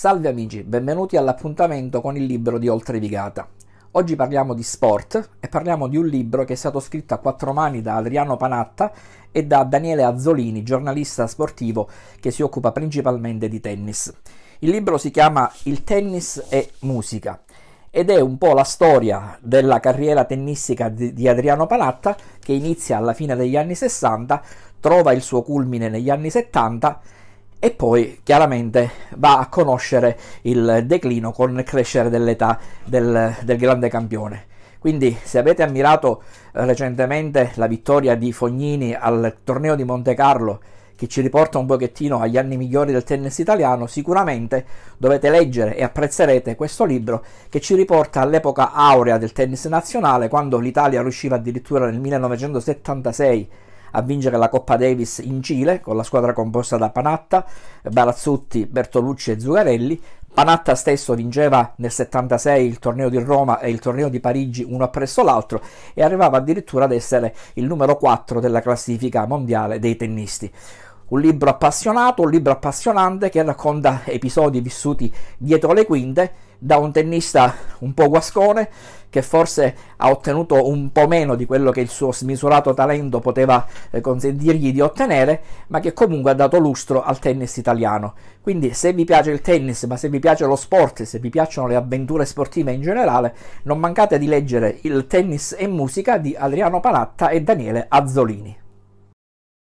Salve amici, benvenuti all'appuntamento con il libro di Oltrevigata. Oggi parliamo di sport e parliamo di un libro che è stato scritto a quattro mani da Adriano Panatta e da Daniele Azzolini, giornalista sportivo che si occupa principalmente di tennis. Il libro si chiama Il tennis e musica ed è un po' la storia della carriera tennistica di Adriano Panatta che inizia alla fine degli anni 60, trova il suo culmine negli anni 70 e poi chiaramente va a conoscere il declino con il crescere dell'età del, del grande campione. Quindi se avete ammirato eh, recentemente la vittoria di Fognini al torneo di Monte Carlo, che ci riporta un pochettino agli anni migliori del tennis italiano, sicuramente dovete leggere e apprezzerete questo libro che ci riporta all'epoca aurea del tennis nazionale, quando l'Italia riusciva addirittura nel 1976 a vincere la Coppa Davis in Cile con la squadra composta da Panatta, Barazzutti, Bertolucci e Zugarelli. Panatta stesso vinceva nel 76 il torneo di Roma e il torneo di Parigi uno appresso l'altro e arrivava addirittura ad essere il numero 4 della classifica mondiale dei tennisti un libro appassionato, un libro appassionante che racconta episodi vissuti dietro le quinte da un tennista un po' guascone che forse ha ottenuto un po' meno di quello che il suo smisurato talento poteva eh, consentirgli di ottenere, ma che comunque ha dato lustro al tennis italiano. Quindi se vi piace il tennis, ma se vi piace lo sport, se vi piacciono le avventure sportive in generale, non mancate di leggere Il tennis e musica di Adriano Panatta e Daniele Azzolini.